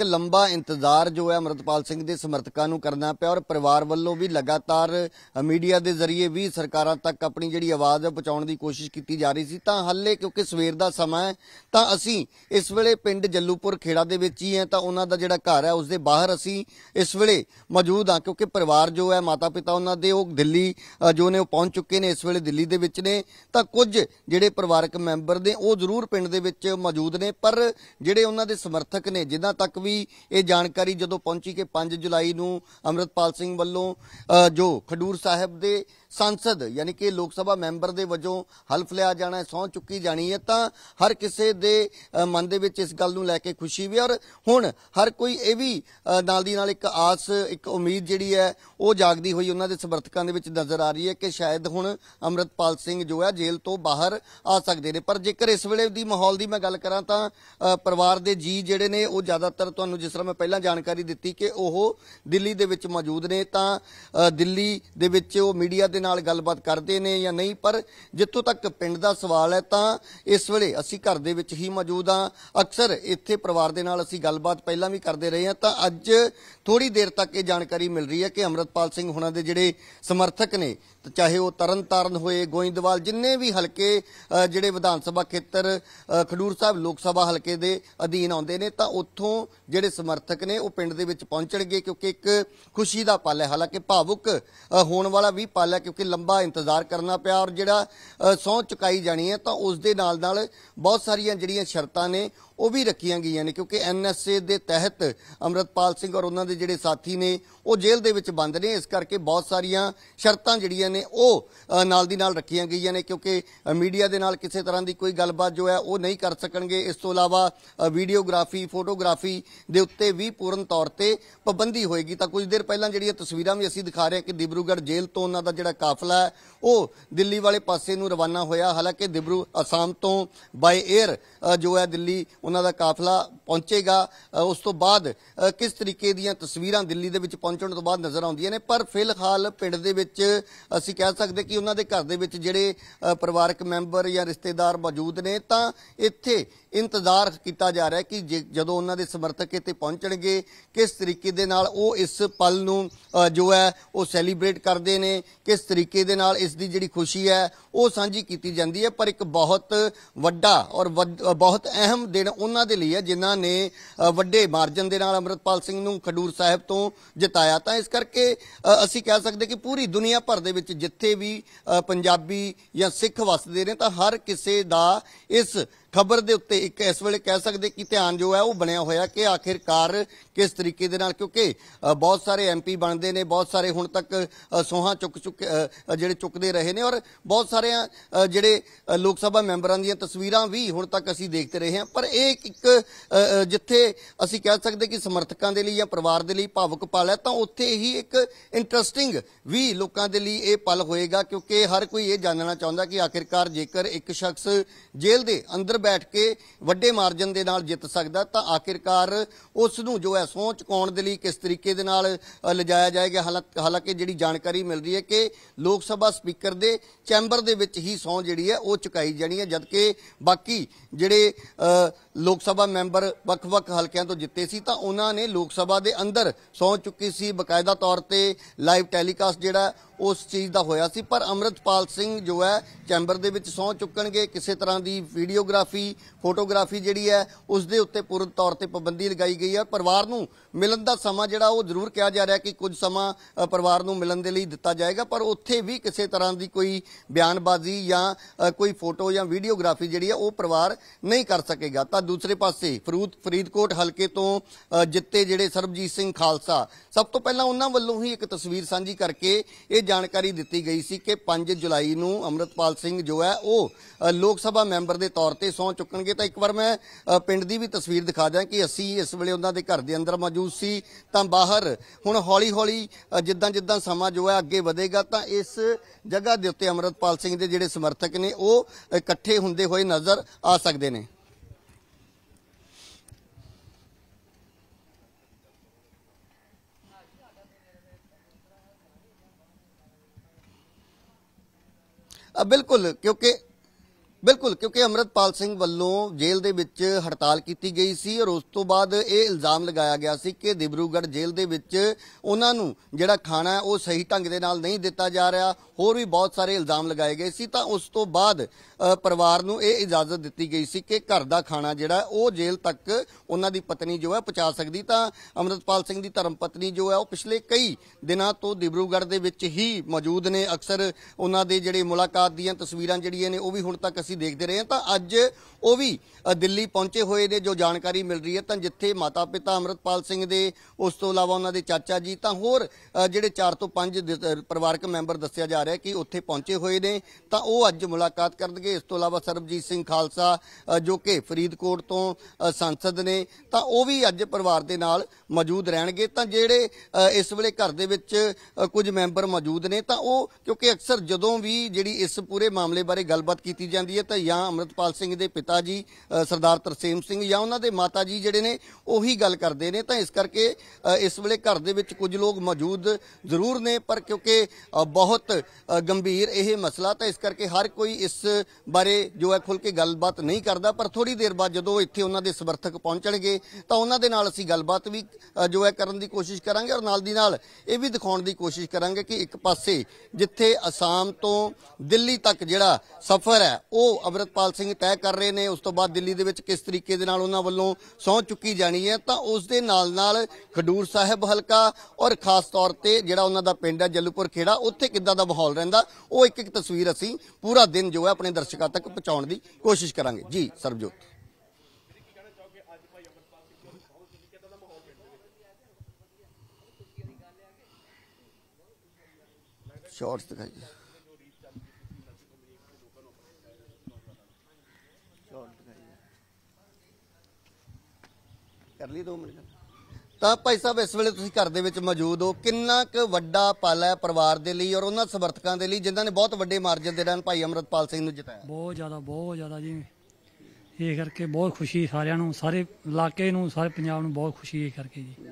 ਇੱਕ ਲੰਬਾ ਇੰਤਜ਼ਾਰ ਜੋ ਹੈ ਅਮਰਤਪਾਲ ਸਿੰਘ ਦੇ ਸਮਰਥਕਾਂ ਨੂੰ ਕਰਨਾ ਪਿਆ ਔਰ ਪਰਿਵਾਰ ਵੱਲੋਂ ਵੀ ਲਗਾਤਾਰ ਮੀਡੀਆ ਦੇ ਜ਼ਰੀਏ ਵੀ ਸਰਕਾਰਾਂ ਤੱਕ ਆਪਣੀ ਜਿਹੜੀ ਆਵਾਜ਼ ਹੈ ਪਹੁੰਚਾਉਣ ਦੀ ਕੋਸ਼ਿਸ਼ ਕੀਤੀ ਜਾ ਰਹੀ ਸੀ ਤਾਂ ਹੱਲੇ ਕਿਉਂਕਿ ਸਵੇਰ ਦਾ ਸਮਾਂ ਹੈ ਤਾਂ ਅਸੀਂ ਇਸ ਵੇਲੇ ਪਿੰਡ ਜੱਲੂਪੁਰ ਖੇੜਾ ਦੇ ਵਿੱਚ ਹੀ ਹਾਂ ਤਾਂ ਉਹਨਾਂ ਦਾ ਜਿਹੜਾ ਘਰ ਹੈ ਉਸ ਦੇ ਬਾਹਰ ਅਸੀਂ ਇਸ ਵੇਲੇ ਮੌਜੂਦ ਹਾਂ ਕਿਉਂਕਿ ਪਰਿਵਾਰ ਜੋ ਹੈ ਮਾਤਾ ਪਿਤਾ ਉਹਨਾਂ ਦੇ ਉਹ ਦਿੱਲੀ ਜੋ ਨੇ ਉਹ ਪਹੁੰਚ ਚੁੱਕੇ ਨੇ ਇਸ ਵੇਲੇ ਦਿੱਲੀ ਦੇ ਵਿੱਚ ਨੇ ਤਾਂ ਕੁਝ ਜਿਹੜੇ ਪਰਿਵਾਰਕ ਮੈਂਬਰ ਨੇ ਉਹ ਜ਼ਰੂਰ ਪਿੰਡ ਦੇ ਵਿੱਚ ਮੌਜੂਦ ਨੇ ਪਰ ਜਿਹੜੇ ਉਹਨਾਂ ਦੇ ਸਮਰਥਕ ਨੇ ਜਿਨ੍ਹਾਂ ਤੱਕ ਵੀ ਵੀ ਇਹ ਜਾਣਕਾਰੀ ਜਦੋਂ ਪਹੁੰਚੀ ਕਿ 5 ਜੁਲਾਈ ਨੂੰ ਅਮਰਤਪਾਲ ਸਿੰਘ ਵੱਲੋਂ ਜੋ ਖਡੂਰ ਸਾਹਿਬ ਦੇ ਸੰਸਦ ਯਾਨੀ ਕਿ ਲੋਕ ਸਭਾ ਮੈਂਬਰ ਦੇ ਵਜੋਂ ਹਲਫ ਲਿਆ ਜਾਣਾ ਹੈ ਸੌਂ ਚੁੱਕੀ ਜਾਣੀ ਹੈ ਤਾਂ ਹਰ ਕਿਸੇ ਦੇ ਮਨ ਦੇ ਵਿੱਚ ਇਸ ਗੱਲ ਨੂੰ ਲੈ ਕੇ ਖੁਸ਼ੀ ਵੀ ਔਰ ਹੁਣ ਹਰ ਕੋਈ ਇਹ ਵੀ ਨਾਲ ਦੀ ਨਾਲ ਇੱਕ ਆਸ ਇੱਕ ਉਮੀਦ ਜਿਹੜੀ ਹੈ ਉਹ ਜਾਗਦੀ ਹੋਈ ਉਹਨਾਂ ਦੇ ਸਮਰਥਕਾਂ ਦੇ ਵਿੱਚ ਨਜ਼ਰ ਆ ਰਹੀ ਹੈ ਕਿ ਸ਼ਾਇਦ ਹੁਣ ਅਮਰਤਪਾਲ ਸਿੰਘ ਜੋ ਹੈ ਜੇਲ੍ਹ ਤੋਂ ਬਾਹਰ ਆ ਸਕਦੇ ਨੇ ਪਰ ਜੇਕਰ ਇਸ ਵੇਲੇ ਦੀ ਮਾਹੌਲ ਦੀ ਮੈਂ ਗੱਲ ਕਰਾਂ ਤਾਂ ਪਰਿਵਾਰ ਦੇ ਜੀ ਜਿਹੜੇ ਨੇ ਉਹ ਜ਼ਿਆਦਾਤਰ ਤੁਹਾਨੂੰ ਜਿਸ ਤਰ੍ਹਾਂ ਮੈਂ ਪਹਿਲਾਂ ਜਾਣਕਾਰੀ ਦਿੱਤੀ ਕਿ ਉਹ ਦਿੱਲੀ ਦੇ ਵਿੱਚ ਮੌਜੂਦ ਨੇ ਤਾਂ ਦਿੱਲੀ ਦੇ ਵਿੱਚ ਉਹ ਮੀਡੀਆ ਦੇ ਨਾਲ ਗੱਲਬਾਤ ਕਰਦੇ ਨੇ ਜਾਂ ਨਹੀਂ ਪਰ ਜਿੱਥੋਂ ਤੱਕ ਪਿੰਡ ਦਾ ਸਵਾਲ ਹੈ ਤਾਂ ਇਸ ਵੇਲੇ ਅਸੀਂ ਘਰ ਦੇ ਵਿੱਚ ਹੀ ਮੌਜੂਦ ਆ ਅਕਸਰ ਇੱਥੇ ਪਰਿਵਾਰ ਦੇ ਨਾਲ ਅਸੀਂ ਗੱਲਬਾਤ ਪਹਿਲਾਂ ਵੀ ਕਰਦੇ ਰਹੇ ਹਾਂ ਤਾਂ ਅੱਜ ਥੋੜੀ ਦੇਰ ਤੱਕ ਇਹ ਜਾਣਕਾਰੀ ਮਿਲ ਰਹੀ ਹੈ ਕਿ ਅਮਰਤਪਾਲ ਸਿੰਘ ਹੁਣਾਂ ਦੇ ਜਿਹੜੇ ਸਮਰਥਕ ਨੇ ਚਾਹੇ ਉਹ ਤਰਨਤਾਰਨ ਹੋਏ ਗੋਇੰਦਵਾਲ ਜਿੰਨੇ ਵੀ ਹਲਕੇ ਜਿਹੜੇ ਵਿਧਾਨ ਸਭਾ ਖੇਤਰ ਖਡੂਰ ਸਾਹਿਬ ਲੋਕ ਸਭਾ ਹਲਕੇ ਦੇ ਅਧੀਨ ਆਉਂਦੇ ਨੇ ਤਾਂ ਉੱਥੋਂ ਜਿਹੜੇ ਸਮਰਥਕ ਨੇ ਉਹ ਪਿੰਡ ਦੇ ਵਿੱਚ ਪਹੁੰਚਣਗੇ ਕਿਉਂਕਿ ਇੱਕ ਖੁਸ਼ੀ ਦਾ ਪਲ ਹੈ ਹਾਲਾਂਕਿ ਭਾਵੁਕ ਹੋਣ ਵਾਲਾ ਵੀ ਪਲ ਹੈ ਕਿਉਂਕਿ ਲੰਬਾ ਇੰਤਜ਼ਾਰ ਕਰਨਾ ਪਿਆ ਔਰ ਜਿਹੜਾ ਸੌਂ ਚੁਕਾਈ ਜਾਣੀ ਹੈ ਤਾਂ ਉਸ ਦੇ ਨਾਲ ਨਾਲ ਬਹੁਤ ਸਾਰੀਆਂ ਜਿਹੜੀਆਂ ਸ਼ਰਤਾਂ ਨੇ ਉਹ ਵੀ ਰੱਖੀਆਂ ਗਈਆਂ ਨੇ ਕਿਉਂਕਿ ਐਨਐਸਏ ਦੇ ਤਹਿਤ ਅਮਰਤਪਾਲ ਸਿੰਘ ਔਰ ਉਹਨਾਂ ਦੇ ਜਿਹੜੇ ਸਾਥੀ ਨੇ ਉਹ ਜੇਲ੍ਹ ਦੇ ਵਿੱਚ ਬੰਦ ਨੇ ਇਸ ਕਰਕੇ ਬਹੁਤ ਸਾਰੀਆਂ ਸ਼ਰਤਾਂ ਜਿਹੜੀਆਂ ਨੇ ਉਹ ਨਾਲ ਦੀ ਨਾਲ ਰੱਖੀਆਂ ਗਈਆਂ ਨੇ ਕਿਉਂਕਿ ਮੀਡੀਆ ਦੇ ਨਾਲ ਕਿਸੇ ਤਰ੍ਹਾਂ ਦੀ ਕੋਈ ਗੱਲਬਾਤ ਜੋ ਹੈ ਉਹ ਨਹੀਂ ਕਰ ਸਕਣਗੇ ਇਸ ਤੋਂ ਇਲਾਵਾ ਵੀਡੀਓਗ੍ਰਾਫੀ ਫੋਟੋਗ੍ਰਾਫੀ ਦੇ ਉੱਤੇ ਵੀ ਪੂਰਨ ਤੌਰ ਤੇ ਪਾਬੰਦੀ ਹੋਏਗੀ ਤਾਂ ਕੁਝ ਦਿਨ ਪਹਿਲਾਂ ਜਿਹੜੀਆਂ ਤਸਵੀਰਾਂ ਵੀ ਅਸੀਂ ਦਿਖਾ ਰਹੇ ਹਾਂ ਕਿ ਡਿਬਰੂਗੜ੍ਹ ਜੇਲ੍ਹ ਤੋਂ ਉਹਨਾਂ ਦਾ ਜਿਹੜਾ ਕਾਫਲਾ ਹੈ ਉਹ ਦਿੱਲੀ ਵਾਲੇ ਪਾਸੇ ਨੂੰ ਰਵਾਨਾ ਹੋਇਆ ਹਾਲਾਂਕਿ ਡਿਬਰੂ ਅਸਾਮ ਤੋਂ ਬਾਈ 에ਅਰ ਜੋ ਹੈ ਦਿੱਲੀ ਉਹਨਾਂ ਦਾ ਕਾਫਲਾ ਪਹੁੰਚੇਗਾ ਉਸ ਤੋਂ ਬਾਅਦ ਕਿਸ ਤਰੀਕੇ ਦੀਆਂ ਤਸਵੀਰਾਂ ਦਿੱਲੀ ਦੇ ਵਿੱਚ ਪਹੁੰਚਣ ਤੋਂ ਬਾਅਦ ਨਜ਼ਰ ਆਉਂਦੀਆਂ ਨੇ ਪਰ ਫਿਲਹਾਲ ਪਿੰਡ ਦੇ ਵਿੱਚ ਅਸੀਂ ਕਹਿ ਸਕਦੇ ਕਿ ਉਹਨਾਂ ਦੇ ਘਰ ਦੇ ਵਿੱਚ ਜਿਹੜੇ ਪਰਿਵਾਰਕ ਮੈਂਬਰ ਜਾਂ ਰਿਸ਼ਤੇਦਾਰ ਮੌਜੂਦ ਨੇ ਤਾਂ ਇੱਥੇ ਇੰਤਜ਼ਾਰ ਕੀਤਾ ਜਾ ਰਿਹਾ ਕਿ ਜਦੋਂ ਉਹਨਾਂ ਦੇ ਸਮਰਥਕ ਇੱਥੇ ਪਹੁੰਚਣਗੇ ਕਿਸ ਤਰੀਕੇ ਦੇ ਨਾਲ ਉਹ ਇਸ ਪਲ ਨੂੰ ਜੋ ਹੈ ਉਹ ਸੈਲੀਬ੍ਰੇਟ ਕਰਦੇ ਨੇ ਕਿਸ ਤਰੀਕੇ ਦੇ ਨਾਲ ਇਸ ਦੀ ਜਿਹੜੀ ਖੁਸ਼ੀ ਹੈ ਉਹ ਸਾਂਝੀ ਕੀਤੀ ਜਾਂਦੀ ਹੈ ਪਰ ਇੱਕ ਬਹੁਤ ਵੱਡਾ ਔਰ ਬਹੁਤ ਅਹਿਮ ਦਿਨ ਉਹਨਾਂ ਦੇ ਲਈ ਹੈ ਜਿਨ੍ਹਾਂ ਨੇ ਵੱਡੇ ਮਾਰਜਨ ਦੇ ਨਾਲ ਅਮਰਤਪਾਲ ਸਿੰਘ ਨੂੰ ਖਡੂਰ ਸਾਹਿਬ ਤੋਂ ਜਿਤਾਇਆ ਤਾਂ ਇਸ ਕਰਕੇ ਅਸੀਂ ਕਹਿ ਸਕਦੇ ਕਿ ਪੂਰੀ ਦੁਨੀਆ ਭਰ ਦੇ ਵਿੱਚ ਜਿੱਥੇ ਵੀ ਪੰਜਾਬੀ ਜਾਂ ਸਿੱਖ ਵਸਦੇ ਨੇ ਤਾਂ ਹਰ ਕਿਸੇ ਦਾ ਇਸ ਖਬਰ ਦੇ ਉੱਤੇ ਇੱਕ ਇਸ ਵੇਲੇ ਕਹਿ ਸਕਦੇ ਕਿ ਧਿਆਨ ਜੋ ਹੈ ਉਹ ਬਣਿਆ ਹੋਇਆ ਕਿ ਆਖਿਰਕਾਰ ਕਿਸ ਤਰੀਕੇ ਦੇ ਨਾਲ ਕਿਉਂਕਿ ਬਹੁਤ ਸਾਰੇ ਐਮਪੀ ਬਣਦੇ ਨੇ ਬਹੁਤ ਸਾਰੇ ਹੁਣ ਤੱਕ ਸੋਹਾਂ ਚੁੱਕ ਚੁੱਕ ਜਿਹੜੇ ਚੁੱਕਦੇ ਰਹੇ ਨੇ ਔਰ ਬਹੁਤ ਸਾਰਿਆਂ ਜਿਹੜੇ ਲੋਕ ਸਭਾ ਮੈਂਬਰਾਂ ਦੀਆਂ ਤਸਵੀਰਾਂ ਵੀ ਹੁਣ ਤੱਕ ਅਸੀਂ ਦੇਖਦੇ ਰਹੇ ਹਾਂ ਪਰ ਇਹ ਇੱਕ ਜਿੱਥੇ ਅਸੀਂ ਕਹਿ ਸਕਦੇ ਕਿ ਸਮਰਥਕਾਂ ਦੇ ਲਈ ਜਾਂ ਪਰਿਵਾਰ ਦੇ ਲਈ ਭਾਵਕ ਪਲ ਹੈ ਤਾਂ ਉੱਥੇ ਹੀ ਇੱਕ ਇੰਟਰਸਟਿੰਗ ਵੀ ਲੋਕਾਂ ਦੇ ਲਈ ਇਹ ਪਲ ਹੋਏਗਾ ਕਿਉਂਕਿ ਹਰ ਕੋਈ ਇਹ ਜਾਣਨਾ ਚਾਹੁੰਦਾ ਕਿ ਆਖਿਰਕਾਰ ਜੇਕਰ ਇੱਕ ਸ਼ਖਸ ਜੇਲ੍ਹ ਦੇ ਅੰਦਰ ਬੈਠ ਕੇ ਵੱਡੇ ਮਾਰਜਨ ਦੇ ਨਾਲ ਜਿੱਤ ਸਕਦਾ ਤਾਂ ਆਖਿਰਕਾਰ ਉਸ ਨੂੰ ਜੋ ਹੈ ਸੋਚ ਕੌਣ ਦੇ ਲਈ ਕਿਸ ਤਰੀਕੇ ਦੇ ਨਾਲ ਲਜਾਇਆ ਜਾਏਗਾ ਹਾਲਾਂਕਿ ਜਿਹੜੀ ਜਾਣਕਾਰੀ ਮਿਲ ਰਹੀ ਹੈ ਕਿ ਲੋਕ ਸਭਾ ਸਪੀਕਰ ਦੇ ਚੈਂਬਰ ਦੇ ਵਿੱਚ ਹੀ ਸੌ ਜਿਹੜੀ ਹੈ ਉਹ ਚੁਕਾਈ ਜਾਣੀ ਹੈ ਜਦਕਿ ਬਾਕੀ ਜਿਹੜੇ ਲੋਕ ਸਭਾ ਮੈਂਬਰ ਵੱਖ-ਵੱਖ ਹਲਕਿਆਂ ਤੋਂ ਜਿੱਤੇ ਸੀ ਤਾਂ ਉਹਨਾਂ ਨੇ ਲੋਕ ਸਭਾ ਦੇ ਅੰਦਰ ਸੌਂ ਚੁੱਕੀ ਸੀ ਬਕਾਇਦਾ ਤੌਰ ਤੇ ਲਾਈਵ ਟੈਲੀਕਾਸਟ ਜਿਹੜਾ ਉਸ ਚੀਜ਼ ਦਾ ਹੋਇਆ ਸੀ ਪਰ ਅਮਰਤਪਾਲ ਸਿੰਘ ਜੋ ਹੈ ਚੈਂਬਰ ਦੇ ਵਿੱਚ ਸੌਂ ਚੁੱਕਣਗੇ ਕਿਸੇ ਤਰ੍ਹਾਂ ਦੀ ਵੀਡੀਓਗ੍ਰਾਫੀ ਫੋਟੋਗ੍ਰਾਫੀ ਜਿਹੜੀ ਹੈ ਉਸ ਦੇ ਉੱਤੇ ਪੂਰਨ ਤੌਰ ਤੇ ਪਾਬੰਦੀ ਲਗਾਈ ਗਈ ਹੈ ਪਰਿਵਾਰ ਨੂੰ ਮਿਲਣ ਦਾ ਸਮਾਂ ਜਿਹੜਾ ਉਹ ਜ਼ਰੂਰ ਕਿਹਾ ਜਾ ਰਿਹਾ ਕਿ ਕੁਝ ਸਮਾਂ ਪਰਿਵਾਰ ਨੂੰ ਮਿਲਣ ਦੇ ਲਈ ਦਿੱਤਾ ਜਾਏਗਾ ਪਰ ਉੱਥੇ ਵੀ ਕਿਸੇ ਤਰ੍ਹਾਂ ਦੀ ਕੋਈ ਬਿਆਨਬਾਜ਼ੀ ਜਾਂ ਕੋਈ ਫੋਟੋ ਜਾਂ ਵੀਡੀਓਗ੍ਰਾਫੀ ਜਿਹੜੀ ਹੈ ਉਹ ਪਰਿਵਾਰ ਨਹੀਂ ਕਰ ਸਕੇਗਾ ਤਾਂ ਦੂਸਰੇ ਪਾਸੇ ਫਰੂਦ ਫਰੀਦਕੋਟ ਹਲਕੇ ਤੋਂ ਜਿੱਤੇ ਜਿਹੜੇ ਸਰਬਜੀਤ ਸਿੰਘ ਖਾਲਸਾ ਸਭ ਤੋਂ ਪਹਿਲਾਂ ਉਹਨਾਂ ਵੱਲੋਂ ਹੀ ਇੱਕ ਤਸਵੀਰ ਸਾਂਝੀ ਕਰਕੇ ਇਹ ਜਾਣਕਾਰੀ ਦਿੱਤੀ ਗਈ ਸੀ ਕਿ 5 ਜੁਲਾਈ ਨੂੰ ਅਮਰਤਪਾਲ ਸਿੰਘ ਜੋ ਹੈ ਉਹ ਲੋਕ ਸਭਾ ਮੈਂਬਰ ਦੇ ਤੌਰ ਤੇ ਸੌਂ ਚੁੱਕਣਗੇ ਤਾਂ ਇੱਕ ਵਾਰ ਮੈਂ ਪਿੰਡ ਦੀ ਵੀ ਤਸਵੀਰ ਦਿਖਾ ਦਿਆਂ ਕਿ ਅਸੀਂ ਇਸ ਵੇਲੇ ਉਹਨਾਂ ਦੇ ਘਰ ਦੇ ਅੰਦਰ ਮੌਜੂਦ ਸੀ ਤਾਂ ਬਾਹਰ ਹੁਣ ਹੌਲੀ-ਹੌਲੀ ਜਿੱਦਾਂ ਜਿੱਦਾਂ ਸਮਾਂ ਜੋ ਹੈ ਅੱਗੇ ਵਧੇਗਾ ਤਾਂ ਇਸ ਜਗ੍ਹਾ ਦੇ ਉੱਤੇ ਅਮਰਤਪਾਲ ਸਿੰਘ ਦੇ ਜਿਹੜੇ ਸਮਰਥਕ ਨੇ ਉਹ ਇਕੱਠੇ ਹੁੰਦੇ ਹੋਏ ਨਜ਼ਰ ਆ ਸਕਦੇ ਨੇ ਬਿਲਕੁਲ ਕਿਉਂਕਿ ਬਿਲਕੁਲ ਕਿਉਂਕਿ ਅਮਰਤਪਾਲ ਸਿੰਘ ਵੱਲੋਂ ਜੇਲ੍ਹ ਦੇ ਵਿੱਚ ਹੜਤਾਲ ਕੀਤੀ ਗਈ ਸੀ ਔਰ ਉਸ ਤੋਂ ਬਾਅਦ ਇਹ ਇਲਜ਼ਾਮ ਲਗਾਇਆ ਗਿਆ ਸੀ ਕਿ ਦਿਬਰੂਗੜ ਜੇਲ੍ਹ ਦੇ ਵਿੱਚ ਉਹਨਾਂ ਨੂੰ ਜਿਹੜਾ ਖਾਣਾ ਉਹ ਸਹੀ ਢੰਗ ਦੇ ਨਾਲ ਨਹੀਂ ਦਿੱਤਾ ਜਾ ਰਿਹਾ ਹੋਰ ਵੀ ਬਹੁਤ ਸਾਰੇ ਇਲਜ਼ਾਮ ਲਗਾਏ ਗਏ ਸੀ ਤਾਂ ਉਸ ਤੋਂ ਬਾਅਦ ਪਰਿਵਾਰ ਨੂੰ ਇਹ ਇਜਾਜ਼ਤ ਦਿੱਤੀ ਗਈ ਸੀ ਕਿ ਘਰ ਦਾ ਖਾਣਾ ਜਿਹੜਾ ਉਹ ਜੇਲ੍ਹ ਤੱਕ ਉਹਨਾਂ ਦੀ ਪਤਨੀ ਜੋ ਹੈ ਪਹੁੰਚਾ ਸਕਦੀ ਤਾਂ ਅਮਰਤਪਾਲ ਸਿੰਘ ਦੀ ਧਰਮ ਪਤਨੀ ਜੋ ਹੈ ਉਹ ਪਿਛਲੇ ਕਈ ਦਿਨਾਂ ਤੋਂ ਦਿਬਰੂਗੜ ਦੇ ਵਿੱਚ ਹੀ ਮੌਜੂਦ ਨੇ ਅਕਸਰ ਉਹਨਾਂ ਦੇ ਜਿਹੜੇ ਮੁਲਾਕਾਤ ਦੀਆਂ ਤਸਵੀਰਾਂ ਜਿਹੜੀਆਂ ਨੇ ਉਹ ਵੀ ਹੁਣ ਤੱਕ ਅਸੀਂ ਦੇਖਦੇ ਰਹੇ ਹਾਂ ਤਾਂ ਅੱਜ ਉਹ ਵੀ ਦਿੱਲੀ ਪਹੁੰਚੇ ਹੋਏ ਨੇ ਜੋ ਜਾਣਕਾਰੀ ਮਿਲ ਰਹੀ ਹੈ ਤਾਂ ਜਿੱਥੇ ਮਾਤਾ ਪਿਤਾ ਅਮਰਤਪਾਲ ਸਿੰਘ ਦੇ ਉਸ ਤੋਂ ਇਲਾਵਾ ਉਹਨਾਂ ਦੇ ਚਾਚਾ ਜੀ ਤਾਂ ਹੋਰ ਜਿਹੜੇ 4 ਤੋਂ 5 ਪਰਿਵਾਰਕ ਮੈਂਬਰ ਦੱਸਿਆ ਜਾ ਰਿਹਾ ਕਿ ਉੱਥੇ ਪਹੁੰਚੇ ਹੋਏ ਨੇ ਤਾਂ ਉਹ ਅੱਜ ਮੁਲਾਕਾਤ ਕਰਨਗੇ ਇਸ ਤੋਂ ਇਲਾਵਾ ਸਰਬਜੀਤ ਸਿੰਘ ਖਾਲਸਾ ਜੋ ਕਿ ਫਰੀਦਕੋਟ ਤੋਂ ਸੰਸਦ ਨੇ ਤਾਂ ਉਹ ਵੀ ਅੱਜ ਪਰਿਵਾਰ ਦੇ ਨਾਲ ਮੌਜੂਦ ਰਹਿਣਗੇ ਤਾਂ ਜਿਹੜੇ ਇਸ ਵੇਲੇ ਘਰ ਦੇ ਵਿੱਚ ਕੁਝ ਮੈਂਬਰ ਮੌਜੂਦ ਨੇ ਤਾਂ ਉਹ ਕਿਉਂਕਿ ਅਕਸਰ ਜਦੋਂ ਵੀ ਜਿਹੜੀ ਇਸ ਪੂਰੇ ਮਾਮਲੇ ਬਾਰੇ ਗੱਲਬਾਤ ਕੀਤੀ ਜਾਂਦੀ ਹੈ ਹੈ ਤਾਂ ਜਾਂ ਅਮਰਤਪਾਲ ਸਿੰਘ ਦੇ ਪਿਤਾ ਜੀ ਸਰਦਾਰ ਤਰਸੇਮ ਸਿੰਘ ਜਾਂ ਉਹਨਾਂ ਦੇ ਮਾਤਾ ਜੀ ਜਿਹੜੇ ਨੇ ਉਹੀ ਗੱਲ ਕਰਦੇ ਨੇ ਤਾਂ ਇਸ ਕਰਕੇ ਇਸ ਵੇਲੇ ਘਰ ਦੇ ਵਿੱਚ ਕੁਝ ਲੋਕ ਮੌਜੂਦ ਜ਼ਰੂਰ ਨੇ ਪਰ ਕਿਉਂਕਿ ਬਹੁਤ ਗੰਭੀਰ ਇਹ ਮਸਲਾ ਤਾਂ ਇਸ ਕਰਕੇ ਹਰ ਕੋਈ ਇਸ ਬਾਰੇ ਜੋ ਹੈ ਖੁੱਲ ਕੇ ਗੱਲਬਾਤ ਨਹੀਂ ਕਰਦਾ ਪਰ ਥੋੜੀ ਦੇਰ ਬਾਅਦ ਜਦੋਂ ਇੱਥੇ ਉਹਨਾਂ ਦੇ ਸਮਰਥਕ ਪਹੁੰਚਣਗੇ ਤਾਂ ਉਹਨਾਂ ਦੇ ਨਾਲ ਅਸੀਂ ਗੱਲਬਾਤ ਵੀ ਜੋ ਹੈ ਕਰਨ ਦੀ ਕੋਸ਼ਿਸ਼ ਕਰਾਂਗੇ ਔਰ ਨਾਲ ਦੀ ਨਾਲ ਇਹ ਵੀ ਦਿਖਾਉਣ ਦੀ ਕੋਸ਼ਿਸ਼ ਕਰਾਂਗੇ ਕਿ ਇੱਕ ਪਾਸੇ ਜਿੱਥੇ ਅਸਾਮ ਤੋਂ ਦਿੱਲੀ ਤੱਕ ਜਿਹੜਾ ਸਫ਼ਰ ਹੈ ਉਹ ਅਮਰਤਪਾਲ ਸਿੰਘ ਤੈਅ ਕਰ ਰਹੇ ਨੇ ਉਸ ਤੋਂ ਬਾਅਦ ਦਿੱਲੀ ਦੇ ਵਿੱਚ ਕਿਸ ਤਰੀਕੇ ਦੇ ਨਾਲ ਉਹਨਾਂ ਵੱਲੋਂ ਸੌਂ ਚੁੱਕੀ ਜਾਣੀ ਹੈ ਤਾਂ ਉਸ ਦੇ ਨਾਲ ਨਾਲ ਖਡੂਰ ਸਾਹਿਬ ਹਲਕਾ ਔਰ ਖਾਸ ਤੌਰ ਤੇ ਜਿਹੜਾ ਉਹਨਾਂ ਦਾ ਪਿੰਡ ਹੈ ਜੱਲੂਪੁਰ ਖੇੜਾ ਉੱਥੇ ਕਿੱਦਾਂ ਦਾ ਮਾਹੌਲ ਰਹਿੰਦਾ ਉਹ ਇੱਕ ਇੱਕ ਤਸਵੀਰ ਅਸੀਂ ਪੂਰਾ ਦਿਨ ਜੋ ਹੈ ਆਪਣੇ ਦਰਸ਼ਕਾਂ ਤੱਕ ਪਹੁੰਚਾਉਣ ਦੀ ਕੋਸ਼ਿਸ਼ ਕਰਾਂਗੇ ਜੀ ਸਰਬਜੋਤ ਸ਼ਾਰਟਸ ਜੀ ਕਰ ਲਈ 2 ਮਿੰਟ ਤਾਂ ਭਾਈ ਸਾਹਿਬ ਇਸ ਵੇਲੇ ਤੁਸੀਂ ਘਰ ਦੇ ਵਿੱਚ ਮੌਜੂਦ ਹੋ ਕਿੰਨਾ ਕੁ ਵੱਡਾ ਪਲ ਹੈ ਪਰਿਵਾਰ ਦੇ ਲਈ ਔਰ ਉਹਨਾਂ ਸਮਰਥਕਾਂ ਦੇ ਲਈ ਜਿਨ੍ਹਾਂ ਨੇ ਬਹੁਤ ਵੱਡੇ ਮਾਰਜਨ ਦੇ ਨਾਲ ਭਾਈ ਅਮਰਤਪਾਲ ਸਿੰਘ ਨੂੰ ਜਿਤਾਇਆ ਬਹੁਤ ਜ਼ਿਆਦਾ ਬਹੁਤ ਜ਼ਿਆਦਾ ਜੀ ਇਹ ਕਰਕੇ ਬਹੁਤ ਖੁਸ਼ੀ ਸਾਰਿਆਂ ਨੂੰ ਸਾਰੇ ਇਲਾਕੇ ਨੂੰ ਸਾਰੇ ਪੰਜਾਬ ਨੂੰ ਬਹੁਤ ਖੁਸ਼ੀ ਇਹ ਕਰਕੇ ਜੀ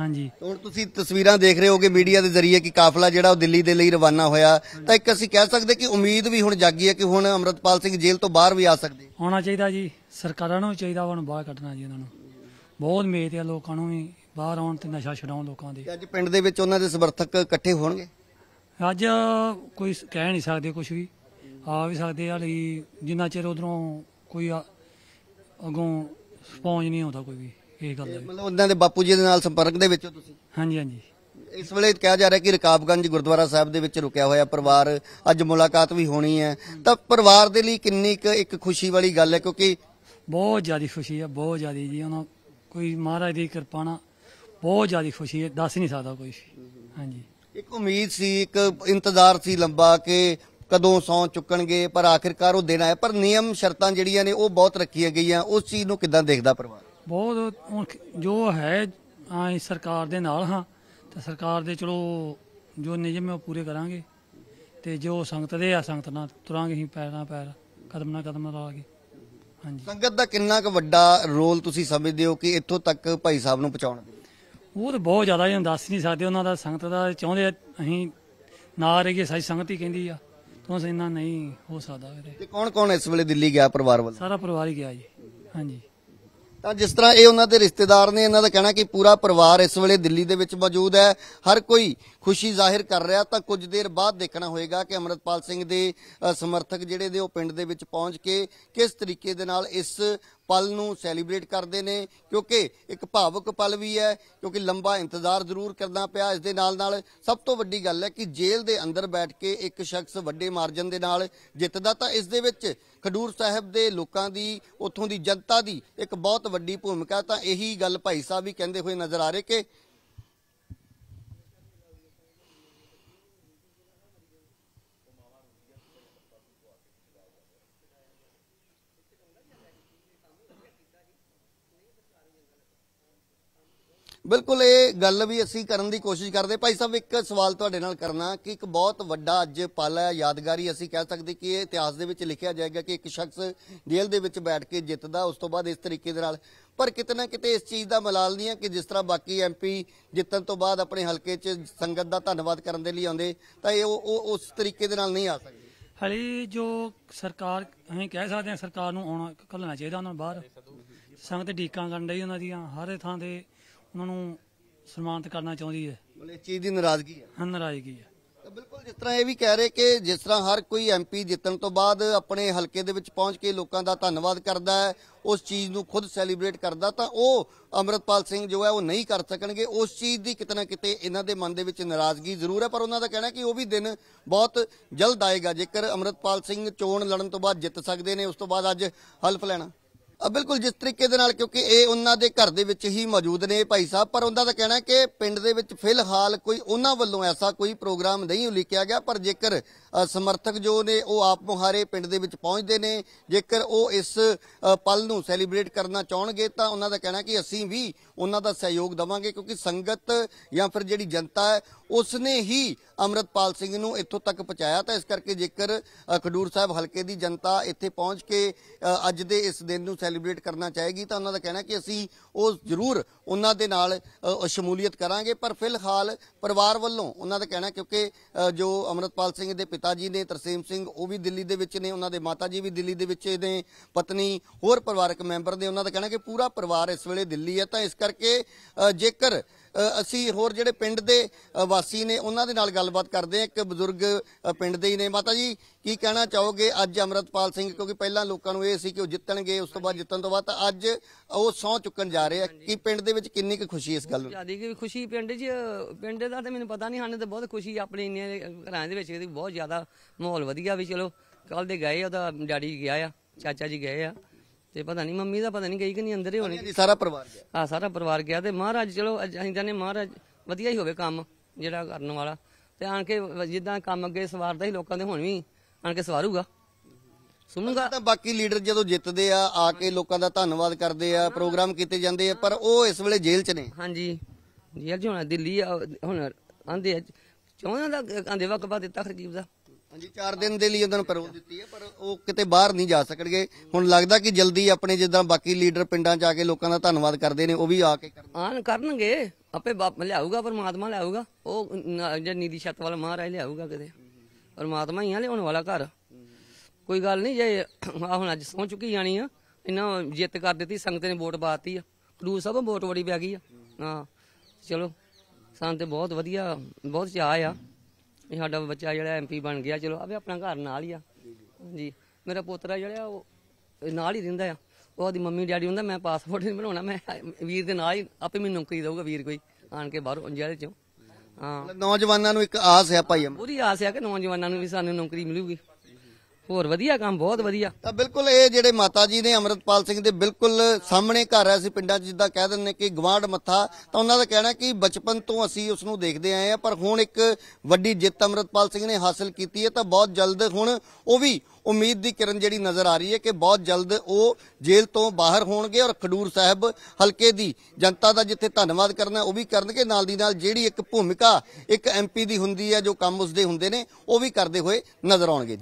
ਹਾਂਜੀ ਹੁਣ ਤੁਸੀਂ ਤਸਵੀਰਾਂ ਦੇਖ ਰਹੇ ਹੋਗੇ ਮੀਡੀਆ ਦੇ ਜ਼ਰੀਏ ਕਿ ਕਾਫਲਾ ਜਿਹੜਾ ਉਹ ਦਿੱਲੀ ਦੇ ਲਈ ਰਵਾਨਾ ਹੋਇਆ ਤਾਂ ਇੱਕ ਅਸੀਂ ਕਹਿ ਸਕਦੇ ਕਿ ਉਮੀਦ ਵੀ ਹੁਣ ਜਾਗੀ ਹੈ ਕਿ ਹੁਣ ਅਮਰਤਪਾਲ ਸਿੰਘ ਜੇਲ੍ਹ ਤੋਂ ਬਾਹਰ ਵੀ ਆ ਸਕਦੇ ਹੋਣਾ ਚਾਹੀਦਾ ਜੀ ਸਰਕਾਰਾਂ ਨੂੰ ਚਾਹੀਦਾ ਨੂੰ ਬਾਹਰ ਕੱਢਣਾ ਜੀ ਉਹਨਾਂ ਨੂੰ ਬਹੁਤ ਉਮੀਦ ਹੈ ਲੋਕਾਂ ਨੂੰ ਵੀ ਬਾਹਰ ਆਉਣ ਤੇ ਨਸ਼ਾ ਛਡਾਉਣ ਲੋਕਾਂ ਦੇ ਅੱਜ ਪਿੰਡ ਦੇ ਵਿੱਚ ਉਹਨਾਂ ਦੇ ਸਮਰਥਕ ਇਕੱਠੇ ਹੋਣਗੇ ਅੱਜ ਕੋਈ ਕਹਿ ਨਹੀਂ ਸਕਦੇ ਕੁਝ ਵੀ ਆ ਵੀ ਸਕਦੇ ਆ ਲਈ ਜਿੰਨਾ ਚਿਰ ਉਧਰੋਂ ਕੋਈ ਅਗੋਂ ਸਪੌਂਜ ਨਹੀਂ ਆਉਂਦਾ ਕੋਈ ਵੀ ਇਹ ਗੱਲ ਹੈ ਮਤਲਬ ਉਹਨਾਂ ਦੇ ਬਾਪੂ ਜੀ ਦੇ ਨਾਲ ਸੰਪਰਕ ਦੇ ਵਿੱਚ ਤੁਸੀਂ ਹਾਂਜੀ ਹਾਂਜੀ ਇਸ ਵੇਲੇ ਕਿਹਾ ਜਾ ਰਿਹਾ ਕਿ ਰਕਾਬਗੰਜ ਗੁਰਦੁਆਰਾ ਸਾਹਿਬ ਦੇ ਵਿੱਚ ਰੁਕਿਆ ਹੋਇਆ ਪਰਿਵਾਰ ਅੱਜ ਮੁਲਾਕਾਤ ਵੀ ਹੋਣੀ ਹੈ ਤਾਂ ਪਰਿਵਾਰ ਦੇ ਲਈ ਕਿੰਨੀ ਇੱਕ ਖੁਸ਼ੀ ਵਾਲੀ ਗੱਲ ਹੈ ਕਿਉਂਕਿ ਬਹੁਤ ਜ਼ਿਆਦਾ ਖੁਸ਼ੀ ਹੈ ਬਹੁਤ ਜ਼ਿਆਦਾ ਜੀ ਉਹਨਾਂ ਕੋਈ ਮਹਾਰਾਜ ਦੀ ਕਿਰਪਾ ਨਾਲ ਬਹੁਤ ਜ਼ਿਆਦਾ ਖੁਸ਼ੀ ਹੈ ਦੱਸ ਨਹੀਂ ਸਕਦਾ ਕੋਈ ਹਾਂਜੀ ਇੱਕ ਉਮੀਦ ਸੀ ਇੱਕ ਇੰਤਜ਼ਾਰ ਸੀ ਲੰਬਾ ਕਿ ਕਦੋਂ ਸੌ ਚੁੱਕਣਗੇ ਪਰ ਆਖਿਰਕਾਰ ਉਹ ਦੇਣਾ ਹੈ ਪਰ ਨਿਯਮ ਸ਼ਰਤਾਂ ਜਿਹੜੀਆਂ ਨੇ ਉਹ ਬਹੁਤ ਰੱਖੀਆਂ ਗਈਆਂ ਉਸ ਚੀਜ਼ ਨੂੰ ਕਿਦਾਂ ਦੇਖਦਾ ਪਰਿਵਾਰ ਬਹੁਤ ਜੋ ਹੈ ਆਈ ਸਰਕਾਰ ਦੇ ਨਾਲ ਹਾਂ ਤੇ ਸਰਕਾਰ ਦੇ ਚਲੋ ਜੋ ਨਿਯਮ ਉਹ ਪੂਰੇ ਕਰਾਂਗੇ ਤੇ ਜੋ ਸੰਗਤ ਦੇ ਆ ਸੰਗਤ ਨਾਲ ਤੁਰਾਂਗੇ ਹੀ ਪੈਰਾਂ ਪੈਰ ਕਦਮ ਨਾਲ ਕਦਮ ਲਾ ਕੇ ਸੰਗਤ ਦਾ ਕਿੰਨਾ ਕੁ ਵੱਡਾ ਰੋਲ ਤੁਸੀਂ ਸਮਝਦੇ ਹੋ ਕਿ ਇੱਥੋਂ ਤੱਕ ਭਾਈ ਸਾਹਿਬ ਨੂੰ ਪਹੁੰਚਾਉਣ ਦੇ ਉਹ ਤਾਂ ਬਹੁਤ ਜ਼ਿਆਦਾ ਜੀ ਦੱਸ ਨਹੀਂ ਸਕਦੇ ਉਹਨਾਂ ਦਾ ਸੰਗਤ ਦਾ ਚਾਹੁੰਦੇ ਅਸੀਂ ਨਾ ਰਹੀਏ ਸਾਈ ਸੰਗਤ ਹੀ ਕਹਿੰਦੀ ਆ ਤੁਸੀਂ ਇੰਨਾ ਨਹੀਂ ਹੋ ਸਕਦਾ ਵੀਰੇ ਤੇ ਕੌਣ ਕੌਣ ਇਸ ਵੇਲੇ ਦਿੱਲੀ ਗਿਆ ਪਰਿਵਾਰ ਵੱਲ ਸਾਰਾ ਪਰਿਵਾਰ ਹੀ ਗਿਆ ਜੀ ਹਾਂਜੀ ਤਾਂ ਜਿਸ ਤਰ੍ਹਾਂ ਇਹ ਉਹਨਾਂ ਦੇ ਰਿਸ਼ਤੇਦਾਰ ਨੇ ਇਹਨਾਂ ਦਾ ਕਹਿਣਾ ਕਿ ਪੂਰਾ ਪਰਿਵਾਰ ਇਸ ਵੇਲੇ ਦਿੱਲੀ ਦੇ ਵਿੱਚ ਮੌਜੂਦ ਹੈ ਹਰ ਕੋਈ ਖੁਸ਼ੀ ਜ਼ਾਹਿਰ ਕਰ ਰਿਹਾ ਤਾਂ ਕੁਝ ਦੇਰ ਬਾਅਦ ਦੇਖਣਾ ਹੋਏਗਾ ਕਿ ਅਮਰਤਪਾਲ ਸਿੰਘ ਦੇ ਸਮਰਥਕ ਜਿਹੜੇ ਦੇ ਉਹ ਪਿੰਡ ਦੇ ਵਿੱਚ ਪਹੁੰਚ ਕੇ ਕਿਸ ਤਰੀਕੇ ਦੇ ਨਾਲ ਇਸ ਪਲ ਨੂੰ ਸੈਲੀਬ੍ਰੇਟ ਕਰਦੇ ਨੇ ਕਿਉਂਕਿ ਇੱਕ ਭਾਵਕ ਪਲ ਵੀ ਹੈ ਕਿਉਂਕਿ ਲੰਬਾ ਇੰਤਜ਼ਾਰ ਜ਼ਰੂਰ ਕਰਨਾ ਪਿਆ ਇਸ ਦੇ ਨਾਲ ਨਾਲ ਸਭ ਤੋਂ ਵੱਡੀ ਗੱਲ ਹੈ ਕਿ ਜੇਲ੍ਹ ਦੇ ਅੰਦਰ ਬੈਠ ਕੇ ਇੱਕ ਸ਼ਖਸ ਵੱਡੇ ਮਾਰਜਨ ਦੇ ਨਾਲ ਜਿੱਤਦਾ ਤਾਂ ਇਸ ਦੇ ਵਿੱਚ ਖਡੂਰ ਸਾਹਿਬ ਦੇ ਲੋਕਾਂ ਦੀ ਉੱਥੋਂ ਦੀ ਜਨਤਾ ਦੀ ਇੱਕ ਬਹੁਤ ਵੱਡੀ ਭੂਮਿਕਾ ਤਾਂ ਇਹੀ ਗੱਲ ਭਾਈ ਸਾਹਿਬ ਵੀ ਕਹਿੰਦੇ ਹੋਏ ਨਜ਼ਰ ਆ ਰਹੇ ਕਿ ਬਿਲਕੁਲ ਇਹ ਗੱਲ ਵੀ ਅਸੀਂ ਕਰਨ ਦੀ ਕੋਸ਼ਿਸ਼ ਕਰਦੇ ਭਾਈ ਸਾਹਿਬ ਇੱਕ ਸਵਾਲ ਤੁਹਾਡੇ ਨਾਲ ਕਰਨਾ ਕਿ ਇੱਕ ਬਹੁਤ ਵੱਡਾ ਅੱਜ ਪਲ ਹੈ ਯਾਦਗਾਰੀ ਅਸੀਂ ਕਹਿ ਸਕਦੇ ਕਿ ਇਹ ਇਤਿਹਾਸ ਦੇ ਵਿੱਚ ਲਿਖਿਆ ਜਾਏਗਾ ਕਿ ਇੱਕ ਸ਼ਖਸ ਜੇਲ੍ਹ ਦੇ ਵਿੱਚ ਬੈਠ ਕੇ ਜਿੱਤਦਾ ਉਸ ਤੋਂ ਬਾਅਦ ਇਸ ਤਰੀਕੇ ਦੇ ਨਾਲ ਪਰ ਕਿਤੇ ਨਾ ਕਿਤੇ ਇਸ ਚੀਜ਼ ਦਾ ਮਲਾਲ ਨਹੀਂ ਹੈ ਕਿ ਜਿਸ ਤਰ੍ਹਾਂ ਬਾਕੀ ਐਮਪੀ ਜਿੱਤਣ ਤੋਂ ਬਾਅਦ ਆਪਣੇ ਹਲਕੇ 'ਚ ਸੰਗਤ ਦਾ ਧੰਨਵਾਦ ਕਰਨ ਦੇ ਲਈ ਆਉਂਦੇ ਤਾਂ ਇਹ ਉਹ ਉਸ ਤਰੀਕੇ ਦੇ ਨਾਲ ਨਹੀਂ ਆ ਸਕਦੇ ਹਲੇ ਜੋ ਸਰਕਾਰ ਅਸੀਂ ਕਹਿ ਸਕਦੇ ਹਾਂ ਸਰਕਾਰ ਨੂੰ ਆਉਣਾ ਕੱਲਣਾ ਚਾਹੀਦਾ ਉਹਨਾਂ ਬਾਹਰ ਸੰਗਤ ਢੀਕਾਂ ਕਰਨ ਲਈ ਉਹਨਾਂ ਦੀਆਂ ਹਰ ਥਾਂ ਤੇ ਉਹਨਾਂ ਨੂੰ ਸਨਮਾਨਿਤ ਕਰਨਾ ਚਾਹੁੰਦੀ ਹੈ ਮਤਲਬ ਇਸ ਚੀਜ਼ ਦੀ ਨਾਰਾਜ਼ਗੀ ਹੈ ਹਾਂ ਨਾਰਾਜ਼ਗੀ ਹੈ ਤਾਂ ਬਿਲਕੁਲ ਜਿਸ ਤਰ੍ਹਾਂ ਇਹ ਵੀ ਕਹਿ ਰਹੇ ਕਿ ਜਿਸ ਤਰ੍ਹਾਂ ਹਰ ਕੋਈ ਐਮਪੀ ਜਿੱਤਣ ਤੋਂ ਬਾਅਦ ਆਪਣੇ ਹਲਕੇ ਦੇ ਵਿੱਚ ਪਹੁੰਚ ਕੇ ਲੋਕਾਂ ਦਾ ਧੰਨਵਾਦ ਕਰਦਾ ਹੈ ਉਸ ਚੀਜ਼ ਨੂੰ ਖੁਦ ਸੈਲੀਬ੍ਰੇਟ ਕਰਦਾ ਤਾਂ ਉਹ ਅਮਰਤਪਾਲ ਸਿੰਘ ਜੋ ਹੈ ਉਹ ਨਹੀਂ ਕਰ ਸਕਣਗੇ ਉਸ ਚੀਜ਼ ਦੀ ਕਿਤਨਾ ਕਿਤੇ ਇਹਨਾਂ ਦੇ ਮਨ ਦੇ ਵਿੱਚ ਨਾਰਾਜ਼ਗੀ ਜ਼ਰੂਰ ਹੈ ਪਰ ਉਹਨਾਂ ਦਾ ਕਹਿਣਾ ਕਿ ਉਹ ਵੀ ਦਿਨ ਬਹੁਤ ਜਲਦ ਆਏਗਾ ਜੇਕਰ ਅਮਰਤਪਾਲ ਸਿੰਘ ਚੋਣ ਲੜਨ ਤੋਂ ਬਾਅਦ ਜਿੱਤ ਸਕਦੇ ਨੇ ਉਸ ਤੋਂ ਬਾਅਦ ਅੱਜ ਹਲਫ ਲੈਣਾ ਬਿਲਕੁਲ ਜਿਸ ਤਰੀਕੇ ਦੇ ਨਾਲ ਕਿਉਂਕਿ ਇਹ ਉਹਨਾਂ ਦੇ ਘਰ ਦੇ ਵਿੱਚ ਹੀ ਮੌਜੂਦ ਨੇ ਭਾਈ ਸਾਹਿਬ ਪਰ ਉਹਨਾਂ ਦਾ ਕਹਿਣਾ ਕਿ ਪਿੰਡ ਦੇ ਵਿੱਚ ਫਿਲਹਾਲ ਕੋਈ ਉਹਨਾਂ ਵੱਲੋਂ ਐਸਾ ਕੋਈ ਪ੍ਰੋਗਰਾਮ ਨਹੀਂ ਉਲੀਕਿਆ ਗਿਆ ਪਰ ਜੇਕਰ ਸਮਰਥਕ ਜੋ ਨੇ ਉਹ ਆਪ ਮੁਹਾਰੇ ਪਿੰਡ ਦੇ ਵਿੱਚ ਪਹੁੰਚਦੇ ਨੇ ਜੇਕਰ ਉਹ ਇਸ ਪਲ ਨੂੰ ਸੈਲੀਬ੍ਰੇਟ ਕਰਨਾ ਚਾਹਣਗੇ ਤਾਂ ਉਹਨਾਂ ਦਾ ਕਹਿਣਾ ਕਿ ਅਸੀਂ ਵੀ ਉਹਨਾਂ ਦਾ ਸਹਿਯੋਗ ਦਵਾਂਗੇ ਕਿਉਂਕਿ ਸੰਗਤ ਜਾਂ ਫਿਰ ਜਿਹੜੀ ਜਨਤਾ ਹੈ ਉਸਨੇ ਹੀ ਅਮਰਤਪਾਲ ਸਿੰਘ ਨੂੰ ਇੱਥੋਂ ਤੱਕ ਪਹੁੰਚਾਇਆ ਤਾਂ ਇਸ ਕਰਕੇ ਜੇਕਰ ਖਡੂਰ ਸਾਹਿਬ ਹਲਕੇ ਦੀ ਜਨਤਾ ਇੱਥੇ ਪਹੁੰਚ ਕੇ ਅੱਜ ਦੇ ਇਸ ਦਿਨ ਨੂੰ ਸੈਲੀਬ੍ਰੇਟ ਕਰਨਾ ਚਾਹੇਗੀ ਤਾਂ ਉਹਨਾਂ ਦਾ ਕਹਿਣਾ ਕਿ ਅਸੀਂ ਉਹ ਜ਼ਰੂਰ ਉਹਨਾਂ ਦੇ ਨਾਲ ਸ਼ਮੂਲੀਅਤ ਕਰਾਂਗੇ ਪਰ ਫਿਲਹਾਲ ਪਰਿਵਾਰ ਵੱਲੋਂ ਉਹਨਾਂ ਦਾ ਕਹਿਣਾ ਕਿਉਂਕਿ ਜੋ ਅਮਰਤਪਾਲ ਸਿੰਘ ਦੇ ਪਿਤਾ ਜੀ ਨੇ ਤਰਸੀਮ ਸਿੰਘ ਉਹ ਵੀ ਦਿੱਲੀ ਦੇ ਵਿੱਚ ਨੇ ਉਹਨਾਂ ਦੇ ਮਾਤਾ ਜੀ ਵੀ ਦਿੱਲੀ ਦੇ ਵਿੱਚ ਇਹਦੇ ਪਤਨੀ ਹੋਰ ਪਰਿਵਾਰਕ ਮੈਂਬਰ ਨੇ ਉਹਨਾਂ ਦਾ ਕਹਿਣਾ ਕਿ ਪੂਰਾ ਪਰਿਵਾਰ ਇਸ ਵੇਲੇ ਦਿੱਲੀ ਹੈ ਤਾਂ ਇਸ ਕਰਕੇ ਕਰਕੇ ਜੇਕਰ ਅਸੀਂ ਹੋਰ ਜਿਹੜੇ ਪਿੰਡ ਦੇ ਵਾਸੀ ਨੇ ਉਹਨਾਂ ਦੇ ਨਾਲ ਗੱਲਬਾਤ ਕਰਦੇ ਹਾਂ ਇੱਕ ਬਜ਼ੁਰਗ ਪਿੰਡ ਦੇ ਹੀ ਨੇ ਮਾਤਾ ਜੀ ਕੀ ਕਹਿਣਾ ਚਾਹੋਗੇ ਅੱਜ ਅਮਰਤਪਾਲ ਸਿੰਘ ਕਿਉਂਕਿ ਪਹਿਲਾਂ ਲੋਕਾਂ ਨੂੰ ਇਹ ਸੀ ਕਿ ਉਹ ਜਿੱਤਣਗੇ ਉਸ ਤੋਂ ਬਾਅਦ ਜਿੱਤਣ ਤੋਂ ਬਾਅਦ ਤਾਂ ਅੱਜ ਉਹ ਸੌ ਚੁੱਕਣ ਜਾ ਰਹੇ ਆ ਕੀ ਪਿੰਡ ਦੇ ਵਿੱਚ ਕਿੰਨੀ ਕੁ ਖੁਸ਼ੀ ਇਸ ਗੱਲ ਨੂੰ ਜਿਆਦੀ ਕਿ ਖੁਸ਼ੀ ਪਿੰਡ 'ਚ ਪਿੰਡ ਦਾ ਤਾਂ ਮੈਨੂੰ ਪਤਾ ਨਹੀਂ ਸਾਨੂੰ ਤੇ ਬਹੁਤ ਖੁਸ਼ੀ ਆਪਣੇ ਇੰਨੇ ਘਰਾਂ ਦੇ ਵਿੱਚ ਬਹੁਤ ਜ਼ਿਆਦਾ ਮਾਹੌਲ ਵਧੀਆ ਵੀ ਚਲੋ ਕੱਲ ਦੇ ਗਏ ਉਹਦਾ ਡੈਡੀ ਗਿਆ ਆ ਚਾਚਾ ਜੀ ਗਏ ਆ ਤੇ ਪਤਾ ਨਹੀਂ ਮੰਮੀ ਦਾ ਪਤਾ ਨਹੀਂ ਗਈ ਕਿ ਨਹੀਂ ਅੰਦਰ ਹੀ ਹੋਣੀ ਜੀ ਸਾਰਾ ਪਰਿਵਾਰ ਗਿਆ ਹਾਂ ਸਾਰਾ ਪਰਿਵਾਰ ਗਿਆ ਤੇ ਮਹਾਰਾਜ ਚਲੋ ਅਸੀਂ ਜਾਨੇ ਮਹਾਰਾਜ ਵਧੀਆ ਹੀ ਹੋਵੇ ਕੰਮ ਜਿਹੜਾ ਕਰਨ ਵਾਲਾ ਤੇ ਆਣ ਕੇ ਜਿੱਦਾਂ ਕੰਮ ਅੱਗੇ ਸਵਾਰਦਾ ਹੀ ਲੋਕਾਂ ਦੇ ਹੁਣ ਵੀ ਆਣ ਕੇ ਸਵਾਰੂਗਾ ਸੁਣੂਗਾ ਤਾਂ ਬਾਕੀ ਲੀਡਰ ਜਦੋਂ ਜਿੱਤਦੇ ਆ ਆ ਕੇ ਲੋਕਾਂ ਦਾ ਧੰਨਵਾਦ ਕਰਦੇ ਆ ਪ੍ਰੋਗਰਾਮ ਕੀਤੇ ਜਾਂਦੇ ਆ ਪਰ ਉਹ ਇਸ ਵੇਲੇ ਜੇਲ੍ਹ 'ਚ ਨੇ ਹਾਂਜੀ ਜੇਲ੍ਹ 'ਚ ਹੁਣ ਦਿੱਲੀ ਹੁਣ ਆਂਦੇ ਆ ਚੌਹਾਂ ਦਾ ਆਂਦੇ ਵਕਫਾ ਦਿੱਤਾ ਖਰਜੀਬ ਦਾ ਹਾਂਜੀ 4 ਦਿਨ ਦੇ ਲਈ ਉਹਨਾਂ ਨੂੰ ਪੈਰੋਲ ਦਿੱਤੀ ਹੈ ਪਰ ਉਹ ਕਿਤੇ ਬਾਹਰ ਨਹੀਂ ਜਾ ਸਕਣਗੇ ਹੁਣ ਲੱਗਦਾ ਕਿ ਜਲਦੀ ਆਪਣੇ ਜਿੱਦਾਂ ਬਾਕੀ ਲੀਡਰ ਪਿੰਡਾਂ 'ਚ ਆ ਕੇ ਲੋਕਾਂ ਦਾ ਧੰਨਵਾਦ ਕਰਦੇ ਨੇ ਉਹ ਵੀ ਆ ਕੇ ਕਰਨਗੇ ਆਨ ਕਰਨਗੇ ਆਪੇ ਬਾਪ ਲਿਆਊਗਾ ਪਰਮਾਤਮਾ ਲਿਆਊਗਾ ਉਹ ਜੇ ਨੀਦੀ ਛੱਤ ਵਾਲਾ ਮਹਾਰਾਜ ਲਿਆਊਗਾ ਕਿਤੇ ਪਰਮਾਤਮਾ ਹੀ ਆ ਲਿਆਉਣ ਵਾਲਾ ਘਰ ਕੋਈ ਗੱਲ ਨਹੀਂ ਜੇ ਆ ਹੁਣ ਅੱਜ ਸੌਂ ਚੁੱਕੀ ਜਾਣੀ ਆ ਇਹਨਾਂ ਜਿੱਤ ਕਰ ਦਿੱਤੀ ਸੰਗਤ ਨੇ ਵੋਟ ਪਾਤੀ ਆ ਖਡੂਰ ਸਭ ਵੋਟ ਵੜੀ ਪੈ ਗਈ ਆ ਹਾਂ ਚਲੋ ਸੰਤ ਬਹੁਤ ਵਧੀਆ ਬਹੁਤ ਚਾਹ ਆ ਵੀ ਸਾਡਾ ਬੱਚਾ ਜਿਹੜਾ ਐਮਪੀ ਬਣ ਗਿਆ ਚਲੋ ਆਵੇ ਆਪਣਾ ਘਰ ਨਾਲ ਹੀ ਆ ਜੀ ਮੇਰਾ ਪੋਤਰਾ ਜਿਹੜਾ ਉਹ ਨਾਲ ਹੀ ਰਹਿੰਦਾ ਆ ਉਹਦੀ ਮੰਮੀ ਡੈਡੀ ਹੁੰਦਾ ਮੈਂ ਪਾਸਪੋਰਟ ਨਹੀਂ ਬਣਾਉਣਾ ਮੈਂ ਵੀਰ ਦੇ ਨਾਲ ਹੀ ਆਪੇ ਮੈਨੂੰ ਨੌਕਰੀ ਦੇਊਗਾ ਵੀਰ ਕੋਈ ਆਣ ਕੇ ਬਾਹਰੋਂ ਅੰਜਲ ਚੋਂ ਹਾਂ ਨੌਜਵਾਨਾਂ ਨੂੰ ਇੱਕ ਆਸ ਹੈ ਭਾਈ ਪੂਰੀ ਆਸ ਹੈ ਕਿ ਨੌਜਵਾਨਾਂ ਨੂੰ ਵੀ ਸਾਨੂੰ ਨੌਕਰੀ ਮਿਲੂਗੀ ਹੋਰ ਵਧੀਆ ਕੰਮ ਬਹੁਤ ਵਧੀਆ ਤਾਂ ਬਿਲਕੁਲ ਇਹ ਜਿਹੜੇ ਮਾਤਾ ਜੀ ਨੇ ਅਮਰਤਪਾਲ ਸਿੰਘ ਦੇ ਬਿਲਕੁਲ ਸਾਹਮਣੇ ਘਰ ਹੈ ਸੀ ਪਿੰਡਾਂ 'ਚ ਜਿੱਦਾਂ ਕਹਿ ਦਿੰਨੇ ਕਿ ਗਵਾੜ ਮੱਥਾ ਤਾਂ ਉਹਨਾਂ ਦਾ ਕਹਿਣਾ ਕਿ ਬਚਪਨ ਤੋਂ ਅਸੀਂ ਉਸ ਨੂੰ ਦੇਖਦੇ ਆਏ ਆ ਪਰ ਹੁਣ ਇੱਕ ਵੱਡੀ ਜਿੱਤ ਅਮਰਤਪਾਲ ਸਿੰਘ ਨੇ ਹਾਸਲ ਕੀਤੀ ਹੈ ਤਾਂ ਬਹੁਤ ਜਲਦ ਹੁਣ ਉਹ ਵੀ ਉਮੀਦ ਦੀ ਕਿਰਨ ਜਿਹੜੀ ਨਜ਼ਰ ਆ ਰਹੀ ਹੈ ਕਿ ਬਹੁਤ ਜਲਦ ਉਹ ਜੇਲ੍ਹ ਤੋਂ ਬਾਹਰ ਹੋਣਗੇ ਔਰ ਖਡੂਰ ਸਾਹਿਬ ਹਲਕੇ ਦੀ ਜਨਤਾ ਦਾ ਜਿੱਥੇ ਧੰਨਵਾਦ ਕਰਨਾ ਉਹ ਵੀ ਕਰਨਗੇ ਨਾਲ ਦੀ ਨਾਲ ਜਿਹੜੀ ਇੱਕ ਭੂਮਿਕਾ ਇੱਕ ਐਮਪੀ ਦੀ ਹੁੰਦੀ ਹੈ ਜੋ ਕੰਮ ਉਸਦੇ ਹੁੰਦੇ ਨੇ ਉਹ ਵੀ ਕਰਦੇ ਹੋਏ ਨਜ਼ਰ ਆਉਣਗੇ